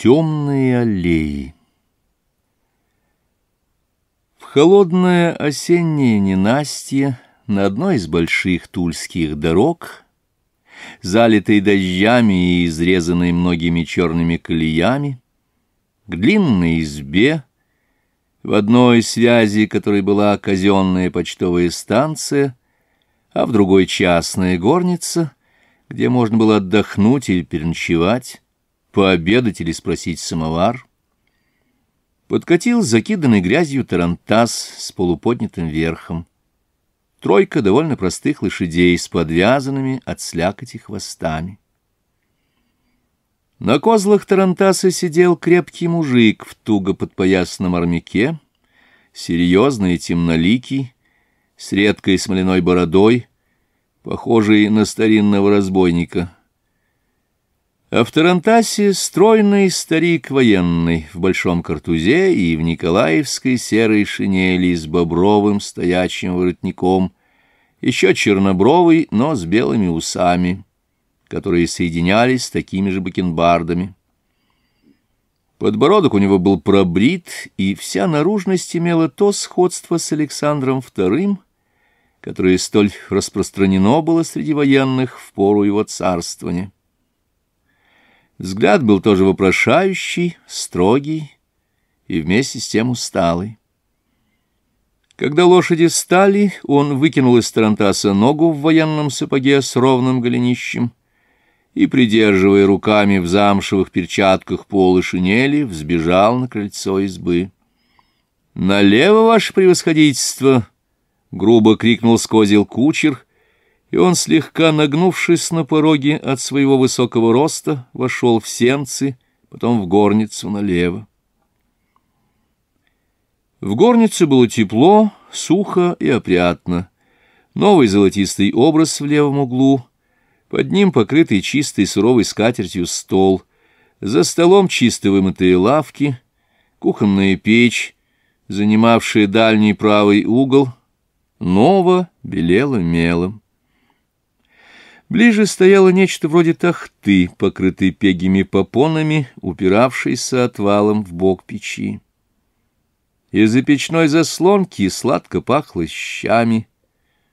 Темные аллеи В холодное осеннее ненастье на одной из больших тульских дорог, залитой дождями и изрезанной многими черными колеями, к длинной избе, в одной связи которой была казенная почтовая станция, а в другой частная горница, где можно было отдохнуть или переночевать, пообедать или спросить самовар. Подкатил закиданный грязью тарантас с полуподнятым верхом. Тройка довольно простых лошадей с подвязанными от слякоти хвостами. На козлах тарантаса сидел крепкий мужик в туго подпоясанном армяке, серьезный и темноликий, с редкой смоляной бородой, похожий на старинного разбойника — а в Тарантасе стройный старик военный в большом картузе и в николаевской серой шинели с бобровым стоячим воротником, еще чернобровый, но с белыми усами, которые соединялись с такими же бакенбардами. Подбородок у него был пробрит, и вся наружность имела то сходство с Александром II, которое столь распространено было среди военных в пору его царствования. Взгляд был тоже вопрошающий, строгий и вместе с тем усталый. Когда лошади стали, он выкинул из тарантаса ногу в военном сапоге с ровным голенищем и, придерживая руками в замшевых перчатках полы шинели, взбежал на крыльцо избы. «Налево, ваше превосходительство!» — грубо крикнул сквозил кучер — и он, слегка нагнувшись на пороге от своего высокого роста, вошел в сенцы, потом в горницу налево. В горнице было тепло, сухо и опрятно. Новый золотистый образ в левом углу, под ним покрытый чистой суровой скатертью стол, за столом чисто вымытые лавки, кухонная печь, занимавшая дальний правый угол, ново белела мелом. Ближе стояло нечто вроде тахты, покрытой пегими попонами, упиравшейся отвалом в бок печи. Из-за печной заслонки сладко пахло щами,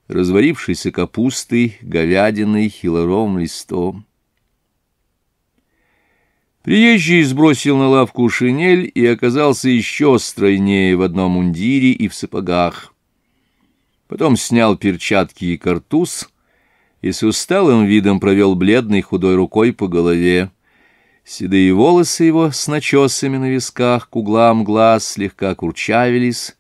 разварившейся капустой, говядиной, хилором, листом. Приезжий сбросил на лавку шинель и оказался еще стройнее в одном мундире и в сапогах. Потом снял перчатки и картуз — и с усталым видом провел бледной худой рукой по голове. Седые волосы его с начесами на висках к углам глаз слегка курчавились,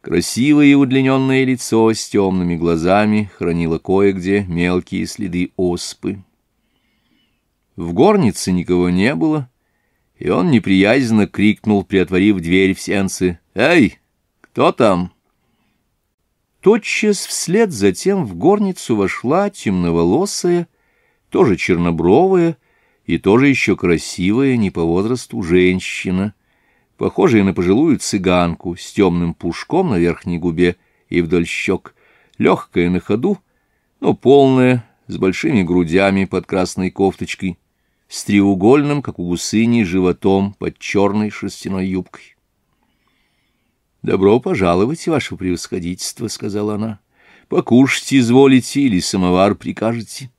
красивое и удлиненное лицо с темными глазами хранило кое-где мелкие следы оспы. В горнице никого не было, и он неприязненно крикнул, приотворив дверь в сенцы. «Эй, кто там?» Тотчас вслед затем в горницу вошла темноволосая, тоже чернобровая и тоже еще красивая не по возрасту женщина, похожая на пожилую цыганку с темным пушком на верхней губе и вдоль щек, легкая на ходу, но полная, с большими грудями под красной кофточкой, с треугольным, как у гусыни, животом под черной шерстяной юбкой. Добро пожаловать, ваше превосходительство, — сказала она. — Покушать изволите или самовар прикажете?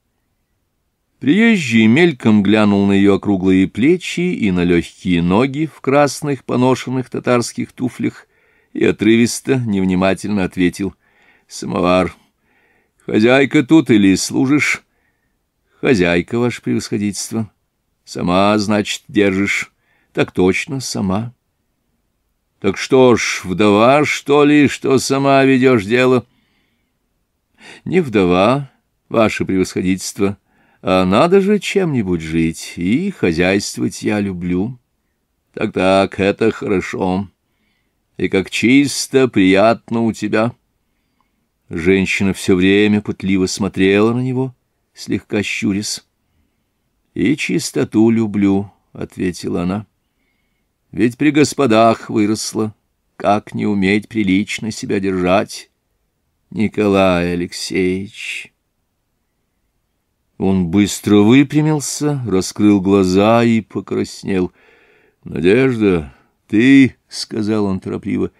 Приезжий мельком глянул на ее округлые плечи и на легкие ноги в красных поношенных татарских туфлях и отрывисто, невнимательно ответил. — Самовар. — Хозяйка тут или служишь? — Хозяйка, ваше превосходительство. — Сама, значит, держишь. — Так точно, сама. — так что ж, вдова, что ли, что сама ведешь дело? Не вдова, ваше превосходительство, а надо же чем-нибудь жить, и хозяйствовать я люблю. Так-так, это хорошо. И как чисто, приятно у тебя. Женщина все время пытливо смотрела на него, слегка щурясь. И чистоту люблю, — ответила она. Ведь при господах выросла. Как не уметь прилично себя держать, Николай Алексеевич? Он быстро выпрямился, раскрыл глаза и покраснел. — Надежда, ты, — сказал он торопливо,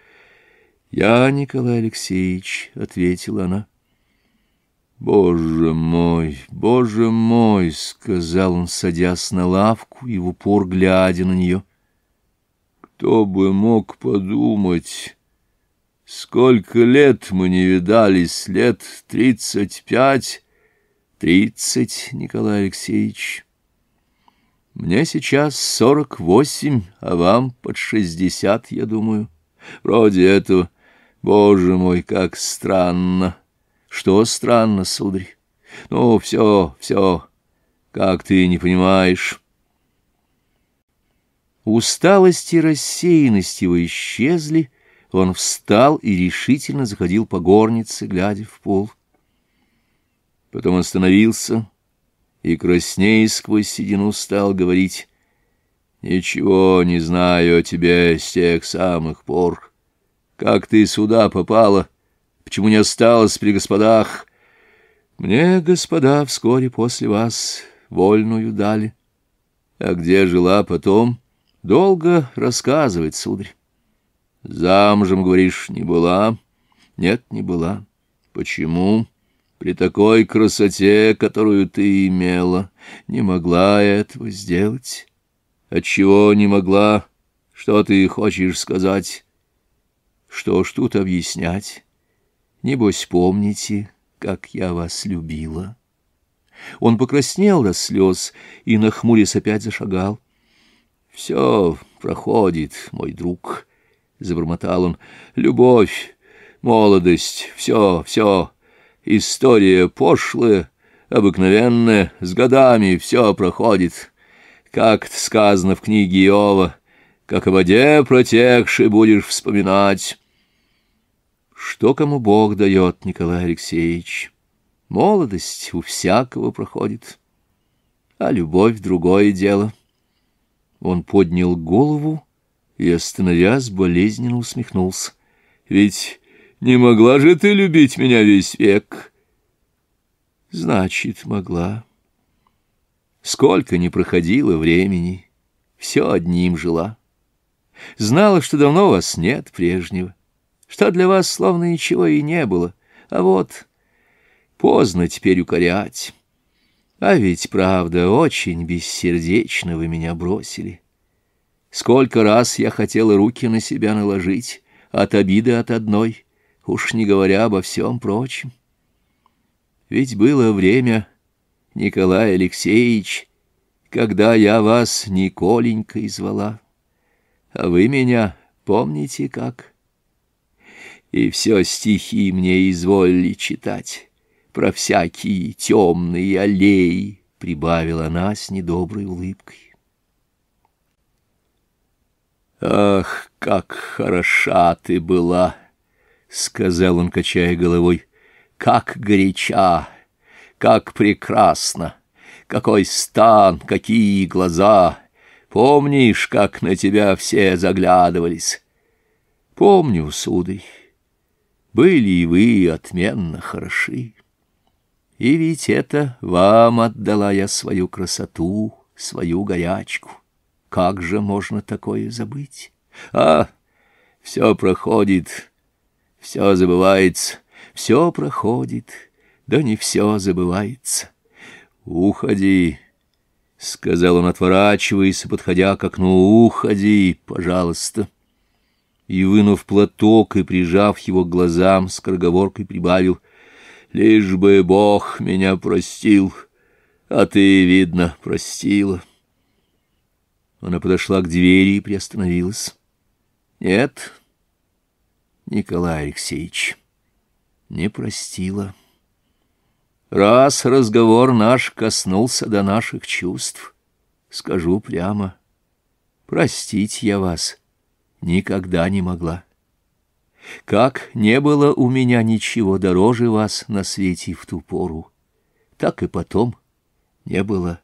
— я, Николай Алексеевич, — ответила она. — Боже мой, боже мой, — сказал он, садясь на лавку и в упор глядя на нее. — кто бы мог подумать? Сколько лет мы не видались? Лет тридцать пять? Тридцать, Николай Алексеевич. Мне сейчас сорок восемь, а вам под шестьдесят, я думаю. Вроде этого. Боже мой, как странно. Что странно, сударь? Ну, все, все, как ты не понимаешь... Усталость и рассеянность его исчезли, он встал и решительно заходил по горнице, глядя в пол. Потом остановился и, краснея сквозь седину, стал говорить, «Ничего не знаю о тебе с тех самых пор. Как ты сюда попала? Почему не осталась при господах? Мне, господа, вскоре после вас вольную дали. А где жила потом?» Долго рассказывать, сударь. Замужем, говоришь, не была? Нет, не была. Почему? При такой красоте, которую ты имела, не могла этого сделать. Отчего не могла? Что ты хочешь сказать? Что ж тут объяснять? Небось, помните, как я вас любила. Он покраснел до слез и, нахмурясь, опять зашагал. Все проходит, мой друг, — забормотал он. Любовь, молодость, все, все. История пошлая, обыкновенная, с годами все проходит. Как сказано в книге Иова, как о воде протекшей будешь вспоминать. Что кому Бог дает, Николай Алексеевич? Молодость у всякого проходит, а любовь — другое дело. — он поднял голову и, остановясь, болезненно усмехнулся. «Ведь не могла же ты любить меня весь век?» «Значит, могла. Сколько не проходило времени, все одним жила. Знала, что давно вас нет прежнего, что для вас словно ничего и не было, а вот поздно теперь укорять». А ведь, правда, очень бессердечно вы меня бросили. Сколько раз я хотела руки на себя наложить, от обиды от одной, уж не говоря обо всем прочем. Ведь было время, Николай Алексеевич, когда я вас Николенькой звала, а вы меня помните как? И все стихи мне изволили читать про всякие темные аллеи, — прибавила она с недоброй улыбкой. «Ах, как хороша ты была!» — сказал он, качая головой. «Как горяча! Как прекрасно! Какой стан! Какие глаза! Помнишь, как на тебя все заглядывались?» «Помню, сударь. Были и вы отменно хороши». И ведь это вам отдала я свою красоту, свою горячку. Как же можно такое забыть? А, все проходит, все забывается, все проходит, да не все забывается. Уходи, — сказал он, отворачиваясь, подходя к окну, — уходи, пожалуйста. И, вынув платок и прижав его к глазам, скороговоркой прибавил — Лишь бы Бог меня простил, а ты, видно, простила. Она подошла к двери и приостановилась. Нет, Николай Алексеевич, не простила. Раз разговор наш коснулся до наших чувств, скажу прямо, простить я вас никогда не могла. Как не было у меня ничего дороже вас на свете в ту пору, так и потом не было.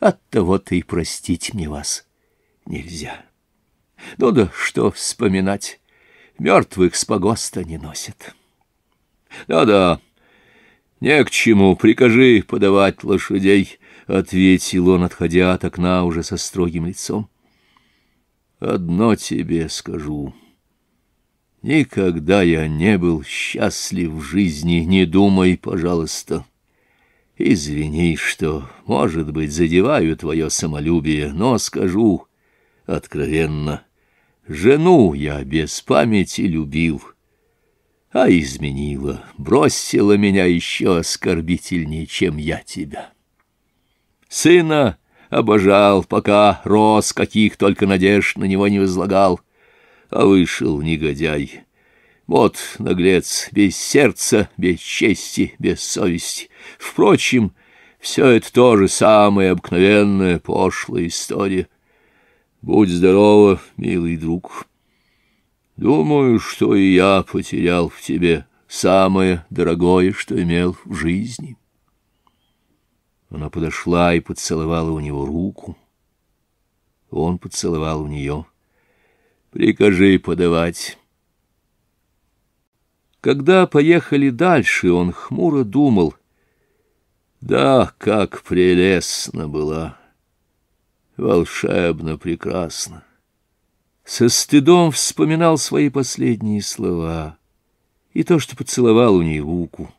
Оттого-то и простить мне вас нельзя. Ну да что вспоминать, мертвых с погоста не носят. Да-да, «Ну не к чему, прикажи подавать лошадей, — ответил он, отходя от окна уже со строгим лицом. Одно тебе скажу. Никогда я не был счастлив в жизни, не думай, пожалуйста. Извини, что, может быть, задеваю твое самолюбие, но скажу откровенно, жену я без памяти любил, а изменила, бросила меня еще оскорбительнее, чем я тебя. Сына обожал, пока рос, каких только надежд на него не возлагал, — а вышел негодяй. Вот наглец, без сердца, без чести, без совести. Впрочем, все это тоже же самое обыкновенная пошлая история. Будь здорова, милый друг. Думаю, что и я потерял в тебе самое дорогое, что имел в жизни. Она подошла и поцеловала у него руку. Он поцеловал в нее руку. Прикажи подавать. Когда поехали дальше, он хмуро думал. Да, как прелестно было, волшебно прекрасно. Со стыдом вспоминал свои последние слова и то, что поцеловал у ней руку,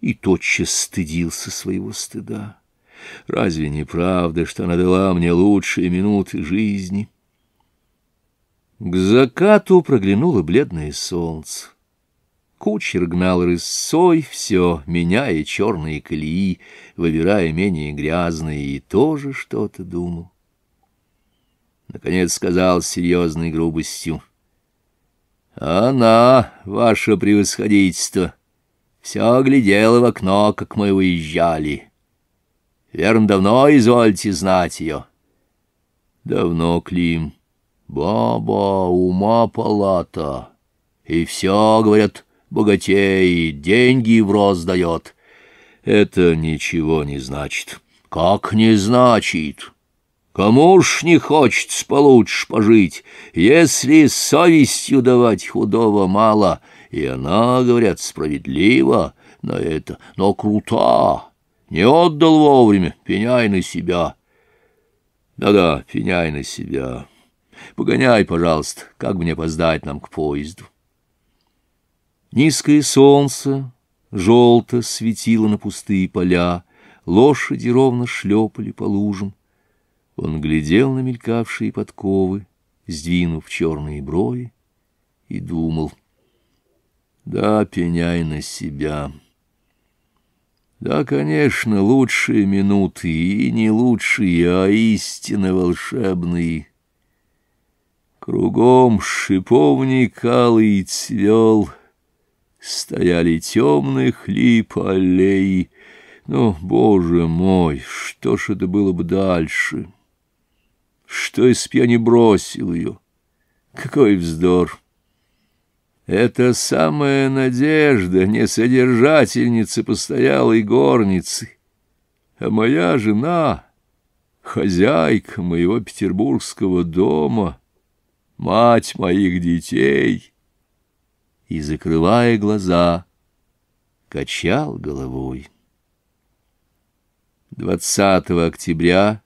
и тотчас стыдился своего стыда. Разве не правда, что она дала мне лучшие минуты жизни? — к закату проглянуло бледное солнце. Кучер гнал рысцой все, меняя черные колеи, выбирая менее грязные, и тоже что-то думал. Наконец сказал с серьезной грубостью. — Она, ваше превосходительство, все глядела в окно, как мы выезжали. Верно, давно извольте знать ее. — Давно, Клим. — Баба, ума палата. И все, говорят, богатей, деньги в рост дает. Это ничего не значит. Как не значит? Кому ж не хочется получше пожить, если совестью давать худого мало? И она, говорят, справедлива на это, но крута. Не отдал вовремя, пеняй на себя. Да-да, пеняй на себя». Погоняй, пожалуйста, как мне опоздать нам к поезду. Низкое солнце желто светило на пустые поля, лошади ровно шлепали по лужам. Он глядел на мелькавшие подковы, сдвинув черные брови, и думал. Да, пеняй на себя. Да, конечно, лучшие минуты, и не лучшие, а истинно волшебные — Кругом шиповник алый цвел, Стояли темные хлип аллеи. Но ну, боже мой, что ж это было бы дальше? Что, если б я не бросил ее? Какой вздор! Это самая надежда, не содержательница постоялой горницы, а моя жена, хозяйка моего петербургского дома — мать моих детей!» И, закрывая глаза, качал головой. 20 октября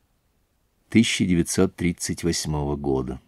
1938 года.